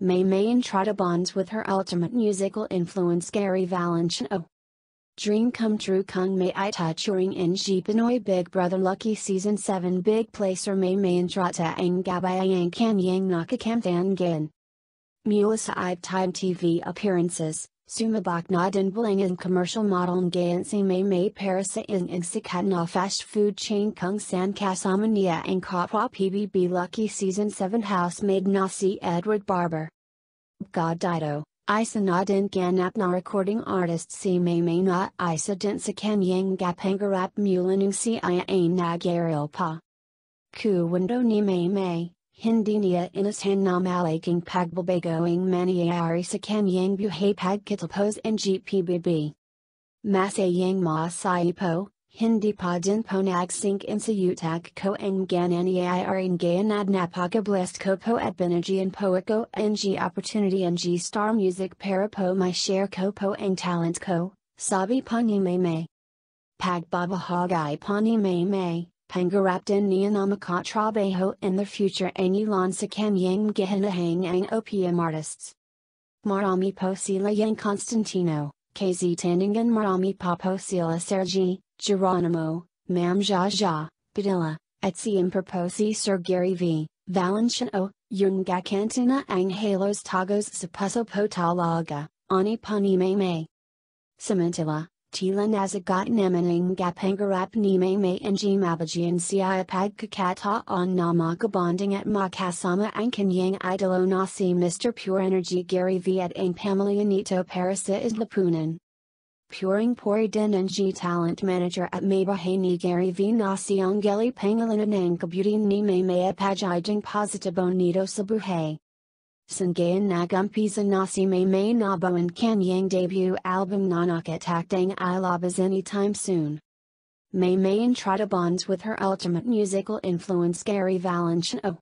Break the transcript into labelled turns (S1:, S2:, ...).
S1: May Mayan try to bond with her ultimate musical influence Gary Valentino. Dream Come True Kung May I Touch ring? in Jipanoy Big Brother Lucky Season 7 Big Placer May Mayan Trata Ang Gabayang Kanyang gin. Mula Mulasa Ibe Time TV appearances Sumabaknadenbelang in commercial model Ngayansi May May Parasa in na Fast Food Chain Kung San Kasamania and Katwa PBB Lucky Season 7 House Made Nasi Edward Barber. God Dido. Isa Nadin Ganapna recording artist Si May May Na Isa Dinsakan Yang Gapangarap Mulanung Si Ia Pa Ku Window Ni May May, Hindinia inasan namalaking pagbabagoing maniayari yang buhay pagkitapos ng GPBB. Masayang masaipo, hindi pa din po nagsink in sayutag ko ang ngayon ngayanad napagablest ko po at binagian po ako ng opportunity ng star music para po my share ko po ang talent ko, sabi pang may may. Pagbabahag i pani may may. Pangaraptan Neonamakatrabaho in the future Anulansakam Yang Gehinahang Ang OPM artists. Marami Posila Yang Constantino, KZ Tandingan Marami Paposila Sergi, Geronimo, Mam Jaja, Padilla, Etsium Proposi Sir Gary V, Valenciano, Cantina, Ang Halos Tagos Sapuso Potalaga, Ani Panime Me. Cementilla, Tila nazagot nemening gapangarap nime me ngim abajian siapag kakata on namagabonding at makasama angkanyang idolo nasi Mr. Pure Energy Gary V at ang pamilianito parasa is lapunan. Puring Pori Denenji Talent Manager at Mabahani Gary V. Nasiongeli Pangalinan Angabutian Nime Maya Pajijing Nito Sabuhay. Sangayan Nagumpisa Nasime May Nabo and Kanyang debut album Nanak Attackdang Ilabas anytime soon. May May to bonds with her ultimate musical influence Gary Valenciano.